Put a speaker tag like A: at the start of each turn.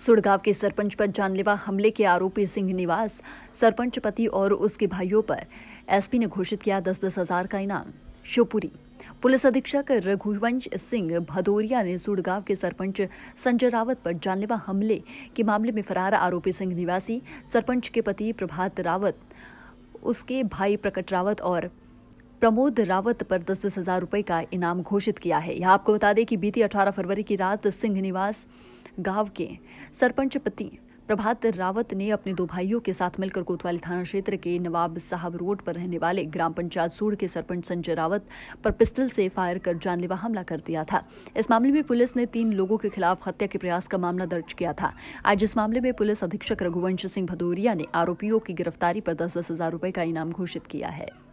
A: सुड़गांव के सरपंच पर जानलेवा हमले के आरोपी सिंह निवास सरपंच पति और उसके भाइयों पर एसपी ने घोषित किया दस दस हजार का इनाम शिवपुरी पुलिस अधीक्षक रघुवंश सिंह भदौरिया ने सुड़गांव के सरपंच संजय रावत पर जानलेवा हमले के मामले में फरार आरोपी सिंह निवासी सरपंच के पति प्रभात रावत उसके भाई प्रकट रावत और प्रमोद रावत पर दस दस हजार रुपये का इनाम घोषित किया है यह आपको बता दें कि बीती 18 फरवरी की रात सिंह निवास गांव के सरपंच पति प्रभात रावत ने अपने दो भाइयों के साथ मिलकर कोतवाली थाना क्षेत्र के नवाब साहब रोड पर रहने वाले ग्राम पंचायत सूढ़ के सरपंच संजय रावत पर पिस्टल से फायर कर जानलेवा हमला कर दिया था इस मामले में पुलिस ने तीन लोगों के खिलाफ हत्या के प्रयास का मामला दर्ज किया था आज इस मामले में पुलिस अधीक्षक रघुवंश सिंह भदौरिया ने आरोपियों की गिरफ्तारी पर दस दस हजार रूपये का इनाम घोषित किया है